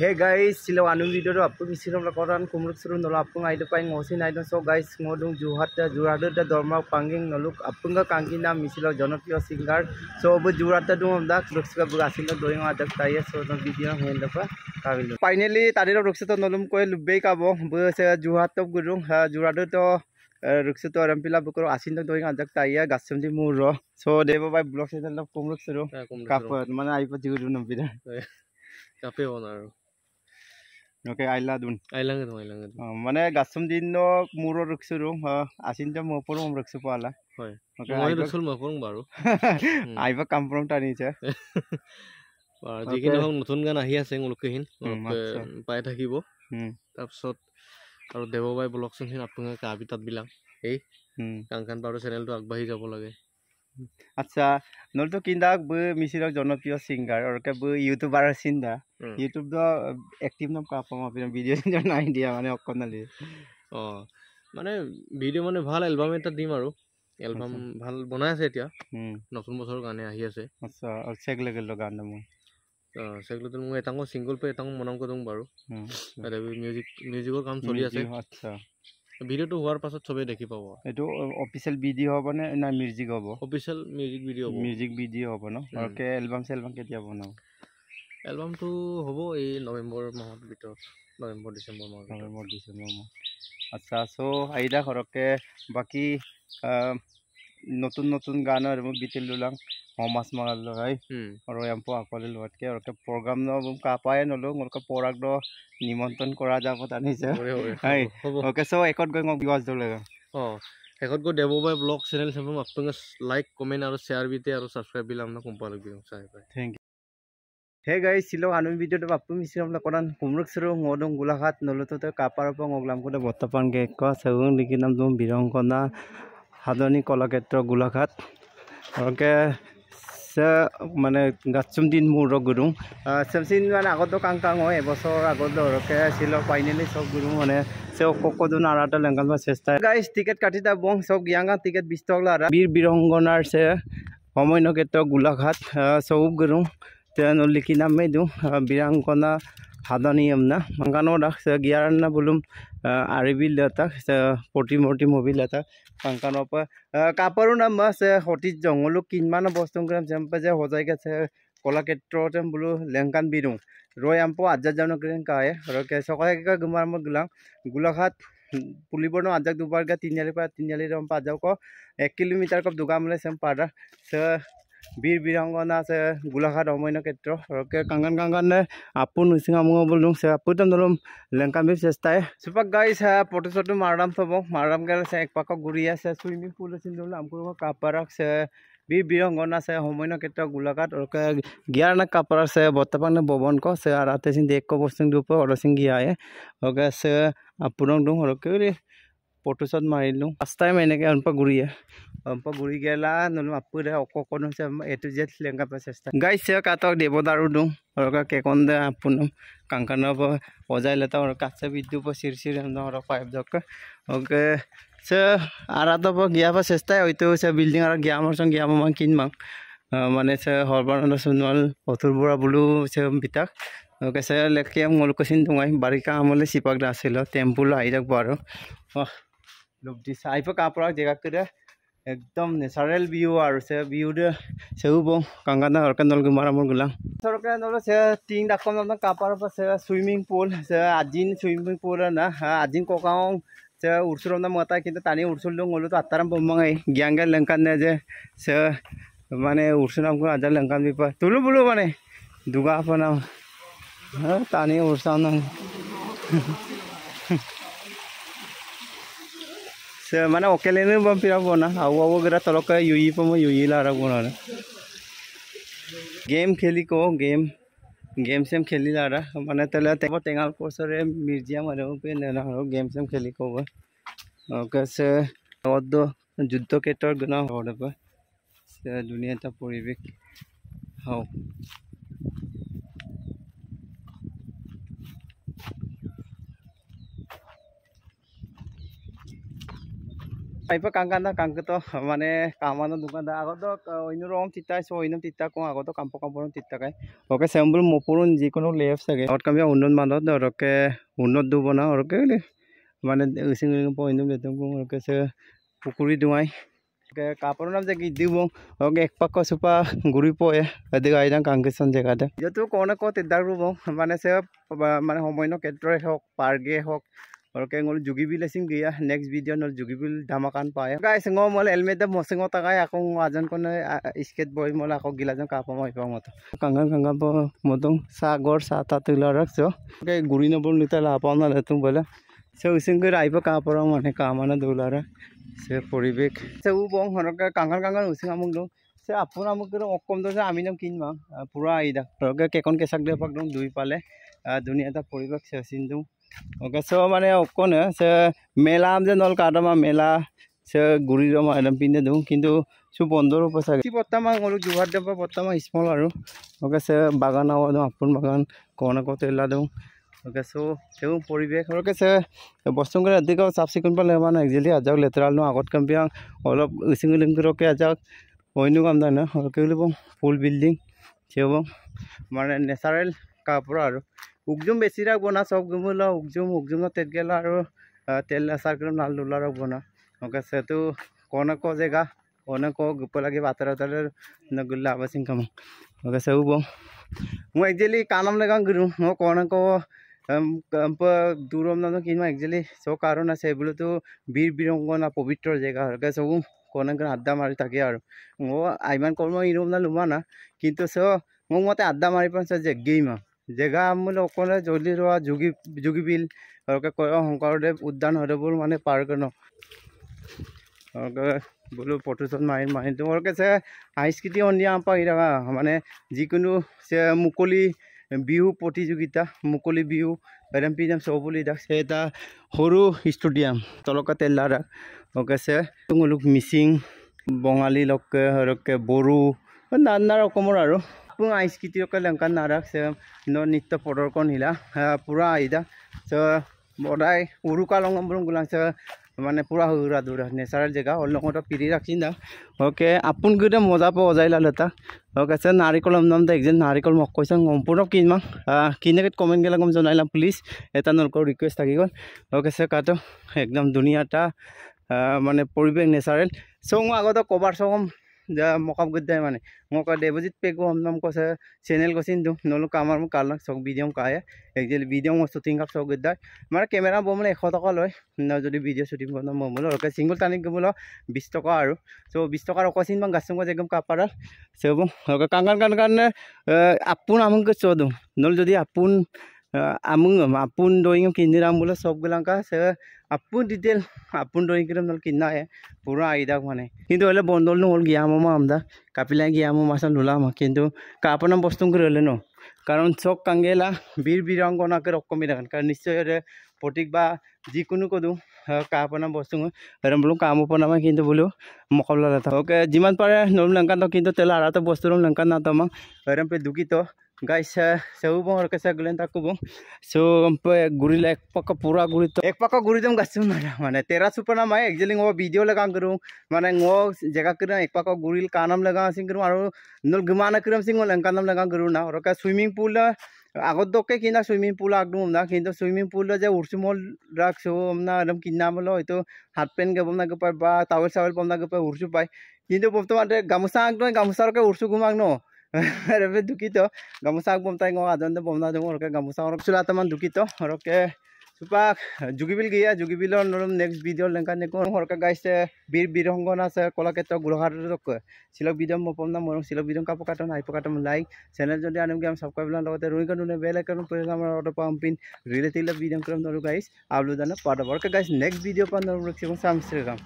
Hey guys सिलो अनु video रो आपको मिसिर हम लकोरन कुमरुक सुरु नलो आपको आइदो पाइ मोसिन आइदो सो गाइस मोदुंग जुहात जुरात द दरमा पांगिंग नलुक आपुंगा कांगी नाम मिसिल जनप्रिय सिंगर सो ब जुरात दु हम दा रुक्स का बुगासिन द दोइंग आ तक ताय सो द वीडियो हे द पा काबिल फाइनली तारे रो रुक्स तो नलुम कोइ लुबे काबो ब से जुहात तो गुरुंग जुरात तो रुक्स तो रंपिला बुकरो आसिन द दोइंग आ तक ताय गासम दि मुरो सो देव बाय ब्लॉग से नलो कुमरुक सुरु काप माने आइ प जुरु नबिदा काफी बना रहा हूँ ওকে আইলা দুন আইলাঙ্গে দুন আইলাঙ্গে দুন মানে গাছম দিন মুরো রক্ষছ রুম আসিন তো মপরম রক্ষছ পালা হয় মই রসুল মপরম বারু আইবা কামপ্রম টানিছে আর যে কি নহক নতুন গান আহি আছে লোকে হিন পায় থাকিব তারপর আর দেবভাই ব্লকসন হিন আপুঙ্গা কাবিতাত বিলাম এই কাঙ্কান পাড়ো চ্যানেলটা আগবাহি যাব লাগে আচ্ছা নলটো কিন্তা ব মিচিৰক জনপ্ৰিয় ছিংগাৰ আৰু কে ব ইউটিউবাৰ চিন্তা ইউটিউব দ এক্টিভ নাম কাপ ভিডিঅ' চিন্তা নাই দিয়া মানে অকণালি অঁ মানে ভিডিঅ' মানে ভাল এলবাম এটা দিম আৰু এলবাম ভাল বনাই আছে এতিয়া নতুন বছৰৰ গানে আহি আছে আচ্ছা আৰু চেক লেগেলৰ গান মই চেকলেটো মই এটাংক ছিংগল পে এটাংক মনাম কৰি দিওঁ বাৰু মিউজিক মিউজিকৰ কাম চলি আছে আচ্ছা ভিডিঅ'টো হোৱাৰ পাছত চবেই দেখি পাব এইটো অফিচিয়েল বি ডি হ'ব নে নাই মিউজিক হ'ব অফিচিয়েল মিউজিক বি হ'ব মিউজিক বি হ'ব ন আৰু এলবাম চেলবাম কেতিয়া বনাব এলবামটো হ'ব এই নৱেম্বৰ মাহত ভিতৰত নৱেম্বৰ ডিচেম্বৰ মাহত নৱেম্বৰ ডিচেম্বৰ মাহ আচ্ছা চ' আহিলা সৰহকৈ বাকী নতুন নতুন গানৰ মোক বিটেল দোলাং মাছ মাৰালো হয় আৰু এম্পো আঁকোৱালি লোৱাতকৈ আৰু প্ৰগ্ৰাম ন কাপায়ে নলওঁ মোৰ পৰাগ ন নিমন্ত্ৰণ কৰা যাব জানিছে হয় অকে চব একত গৈ মোক বিৱাজ দিব লাগিব অঁ শেষত গৈ দেৱবাই ব্লগ চেনেল চাম আপোনালোকে লাইক কমেণ্ট আৰু শ্বেয়াৰ বিতে আৰু ছাবস্ক্ৰাইব বিলাক আপোনাক কোম্পানী লাগিব চাই পায় থেংক ইউ হে গাই চিলক আনুমি ভিডিঅ'টো আপুনি মিছিল আপোনাক কৰা কুমৰুক চৰু মদং গোলাঘাট নলতো তই কাপাৰ পৰা মগলাম কৰোঁ বৰ্তমান গে কোৱা চাগুং লিখি নাম তোমাৰ বিৰংকনা সাদনী কলাক্ষেত্ৰ গোলাঘাট আৰু মানে গাছুমদিন মোৰ ৰ গুৰু চামচিন মানে আগতো কাং কাং হয় এবছৰ আগত ধৰকে আছিল ফাইনেলি চব গুৰু মানে সকলো নাৰাটো লেংগাল চেষ্টা গাইজ টিকেট কাটি দা বং চব গিয়াঙা টিকেট বিছ টকা লাৰা বীৰ বিৰংগনাৰ চে সমন্য কেতিয়াও গোলাঘাট চব গুৰু তেওঁ লিখি নামেই দিওঁ বিৰাংগনা সাদানী আমনা মাংগানো ৰাস গিয়াৰ আন্না বোলোম আৰিবিল দেউতাক প্ৰতিমূৰ্তি মবিল এটা ফাংকানৰ পৰা কাপাৰো নাম আছে সতীত জংঘলো কিমান বস্তু যেন পাইছে সজাই গেছে কলাক্ষেত্ৰ যেন বোলো লেংকান বিৰু ৰৈ আমপো আজাদ জানো কেন কাহে চকাই গুমাৰ মই গোলাং গোলাঘাট পুলিবৰ ন আজাক দুবাৰ গা তিনিআলিৰ পৰা তিনিআলিৰ পৰা আজাক এক কিলোমিটাৰ কপ দোকান মানে চেম পাৰ্ডাৰ বীৰ বিৰাঙ্গনা আছে গোলাঘাট অমৈন্য ক্ষেত্ৰ সৰকে কাংগান কাংগানে আপোন উচিঙামু বলুং চে আপুতম দলম লেংকা মিপ চেষ্টাই চুপাক গাই চা ফটো চটো মাৰাম থব মাৰাম গেল চে এক পাক গুৰি আছে চুইমিং পুল আছিল দলম আমকৰ কাপাৰক চে বীৰ বিৰাঙ্গনা আছে অমৈন্য ক্ষেত্ৰ গোলাঘাট সৰকে গিয়াৰনা কাপাৰক চে বৰ্তমান ভৱন ক চে আৰু আতে চিন দেখ কব চিন দুপ অৰসিং গিয়াহে সৰকে চে আপোনক দুং সৰকে ফটো শ্বট মাৰিলোঁ ফাৰ্ষ্ট টাইম এনেকৈ অনপা ঘূৰিয়ে ampa guri gela nolu apure oko kono se a to z lenga pa chesta guys se ka tok debo daru du or ka ke kon da apun kankana ba ojai leta or ka se vidyu pa sir sir and or pa ab dok ok se ara to ba gya pa chesta oi to se building ar gya mar sang gya mang kin mang mane se horbanan sunwal othur bura bulu se bitak ok se lekhe mol kosin dungai barika amole sipak da asilo temple aidak baro ah lobdi sai pa kapra jega kira একদম natural view আৰু চে ভিউদে চেউ বওঁ কাংগানা অৰ্কেণ্ডল গুমাৰ আমাৰ গোলাং অৰ্কেণ্ডলৰ চে টিং ডাকম কাপাৰ পৰা চে swimming pool চে আজিন চুইমিং পুল না আজিন ককাওঁ চে উৰ্চুৰম না মতা কিন্তু টানি উৰ্চুল দিওঁ গ'লোতো আত্মাৰাম বম্মাং এই গিয়াংগাৰ লেংকান নে যে চে মানে উৰ্চুৰাম কৰোঁ আজাৰ লেংকান বিপা তুলো বোলো মানে দুগা বনাওঁ তানি উৰ্চাওঁ না ସେମାନେ ଅକେଲେନି ପମ୍ପିବ ନା ଆଉ ଆଉ ଗୁରା ତଳକ ୟୁଇ ପମ୍ପ ୟୁଇ ଲାର ଗୁଣରେ ଗେମ୍ ଖେଳି କହ ଗେମ୍ ଗେମ୍ ସେମ୍ ଖେଳି ଲାରା ମାନେ ତେଲେ ତେବ ଟେଙ୍ଗାଲ କୋର୍ସରେ ମିର୍ଜିଆ ମାରେ ପେଲେ ନା ଗେମ୍ ସେମ୍ ଖେଳି କହ ଓକେ ସେ ଅଦ ଯୁଦ୍ଧ କେଟର ଗୁଣ ହେବ ସେ ଦୁନିଆଟା ପରିବେଶ ହଉ পাইপা কাং কান্দা কাংকেতো মানে কামানো দোকানদা আগতো অন্য রং তিতা আছে অন্য তিতা কোঁ আগতো কাম্প কাম্পন তিতা খায় ওকে চেম্বুল মপুরুন যে কোনো লেফ থাকে আগত কামি উন্নত মানত ওরকে উন্নত দুব না ওরকে মানে ইসিং অন্য বেতন কোঁ ওরকে সে পুকুরি দোয়াই কাপড় নাম যা গিদিব ওকে এক পাক সুপা ঘুরি পয়ে এদিকে আইজান কাংকেশন জায়গাতে যেহেতু কোনো কত তিতা রুব মানে সে মানে সময় ক্ষেত্রে হোক পার্গে হোক কেঙল জুগি বিল আছিল গিয়া নেক্সট ভিডিও নল জুগি বিল ধামাকান পায় গাই চেঙ মল এলমেদা মচেঙ টাকাই আকৌ আজান কোনে স্কেট বহি মই আকৌ গিলাজন কাপ মই পাওঁ মতো কাঙা কাঙা প মতো চাহ গড় চাহ তাত তুলা ৰাখছ গাই গুড়ি নবল নিতা লাভ পাওঁ নালে তুমি বোলে চৌচিংগৈ আহিব কাহ পৰা মানে কাহ মানে দৌলা ৰা সে পৰিৱেশ চৌ বং সৰকে কাঙাৰ কাঙাৰ হৈছে আমুক দিওঁ সে আপোনাৰ মোক কিন্তু অকম দিওঁ যে আমি নাম কিনবা পূৰা আহি দা সৰকে কেইকণ কেঁচাক দিব পাক দিওঁ দুই পালে ধুনীয়া এটা পৰিৱেশ চিন দিওঁ ओके सो माने अकन से मेलाम जे नल काटामा मेला से गुरी रमा एकदम पिने दु किंतु सु 15 रुपया सागे सि बत्तामा गोर जुवार देबा बत्तामा स्मॉल आरो ओके से बागान आव दु अपन बागान कोना को तेला दु ओके सो सेउ परिवेश ओके से बसुंग रे अधिक साफ सिकुन पले माने एक्चुअली आ जाउ लेटरल नो आगत कंपियांग ऑल ऑफ सिंग लिंग रोके आ जाउ ओइनु गाम दन ओके लिबो फुल बिल्डिंग सेउ माने नेचुरल कापुर आरो হুকজুম বেছিরাগ বনা সব গুমু ল হুকজুম তেত তেল গেল আর তেল আচাৰ কৰি নাল ডোলার বনা ওকে সে তো কনেক জায়গা অনেক গুপ লাগে বাতার তালে নগুল্লা আবাসিং কাম ওকে সেও বং মো একচুয়ালি কানাম লেগাং গুরু মো কনেক দূরম নাম কিন্তু একচুয়ালি সব কারণ আছে এগুলো তো বীর বিরঙ্গনা পবিত্র জায়গা ওকে সবু কনেক আড্ডা মাৰি থাকে আৰু মই আইমান কৰ্ম ইৰম না লুমা না কিন্তু সে মো মতে আড্ডা মাৰি পান সে গেইমা জেগা মানে অকলে জ্বলি ৰোৱা যোগী যোগী বিল আৰু কয় শংকৰদেৱ উদ্যান হৰেবোৰ মানে পাৰ্ক ন বোলো প্ৰদূষণ মাৰি মাৰি তোমালোকে চে সাংস্কৃতিক সন্ধিয়া পাই থাকা মানে যিকোনো চে মুকলি বিহু প্ৰতিযোগিতা মুকলি বিহু পেডেম পিডেম চব বুলি দিয়া সেই এটা সৰু ষ্টুডিয়াম তলকা টেলাৰ ওকে চে তোমালোক মিচিং বঙালী লোককে আৰু বড়ো নানা ৰকমৰ আৰু আপুং আইস কৃতি লঙ্কা নারাক নৃত্য প্রদর্শন হিলা পুরা আইদা সে বদায় উরুকা লং গুলা সে মানে পুরা হুরা দুরা নেচারেল জায়গা অল লঙ্কটা পিড়ি রাখি না ওকে আপুন গুটে মজা পজাই লালতা ওকে সে নারিকল অমদম তো একজন নারিকল মক কইস সম্পূর্ণ কিনমা কিনেকে কমেন্ট গেলে কম জানাইলাম প্লিজ এটা নক রিকুয়েস্ট থাকি গেল ওকে সে কাটো একদম দুনিয়াটা মানে পরিবেশ নেচারেল সঙ্গ আগত কভার সঙ্গ যা মকাম গদ্দাই মানে মোক দেৱজিৎ পেগু নাম কৈছে চেনেল কৈছিল দু নলো কামাৰ মোক কালনাক চক ভিডিঅ' কায়ে একজুৱেলি ভিডিঅ' মই শ্বুটিং কাপ চক গদ্দাই মানে কেমেৰা বৌ মানে এশ টকা লয় যদি ভিডিঅ' শ্বুটিং কৰো মই বোলো অকে চিংগুল টানিক বোলো বিছ টকা আৰু চ' বিছ টকাৰ অকচিন মই গাছ কৈছে একদম কাপাৰডাল চবো অকে কাংগান কাৰণে কাৰণে আপোন আমুকে চোৱা দিওঁ নহ'লে যদি আপোন আমি আপোন দৈং কিনি দাম বোলে সব গুলাঙ্কা সে আপুন ডিটেল আপুন দৈং কিরম দল কিনা হে পুরো আইদাক মানে কিন্তু হলে বন্ধল নহল গিয়া মামা আমদা কাপিলাই গিয়া মামা আসান ধুলাম কিন্তু কাপনাম বস্তু করে হলে ন কারণ সব কাঙ্গেলা বীর বিরঙ্গ নাকে রকমই রাখেন কারণ নিশ্চয় হলে প্রতীক বা যিকোনো কোনো কদু কাপনাম বস্তু এরম বলো কাম উপনামে কিন্তু বলো মকাবলা ওকে যিমান পারে নরম লঙ্কা কিন্তু তেল আড়াতে বস্তু রম লঙ্কা না তো আমার এরম পে দুঃখিত guys sehubung orang kesal gulen tak kubung so sampai guri lah ek pakak pura guri tu ek pakak guri tu mungkin mana mana terasa super nama ya jadi ngow video lagi angkeru mana ngow jaga kerana ek pakak guri l kanam lagi angkeru maru nul gimana kerana singgol langkanam lagi angkeru na orang kaya swimming pool lah Agak dok ke kena swimming pool agnu, mna kena swimming pool aja urusin mal raksho, mna ram kena malo itu hat pen ke mna kepar ba, tawel tawel mna kepar urusu pay. Kena pertama ada gamusan agnu, gamusan orang urusu gumagno, Rebe dukito, gamusa ang pumtay ngo adon na pumna dumo roke gamusa ngo sula taman dukito roke supak jugibil giya jugibil on norum next video lengka neko roke guys se bir bir hongo na se kola keto gulohar roke silok bidom mo pumna morong silok bidom kapo kato na ipo kato mulai channel jodi anem gam sabka bilan roke teru ikan dune bela kano pere kamar roke pampin rile tila bidom kero noru guys ablu dana pada roke guys next video pan noru roke sibong sam sirkam.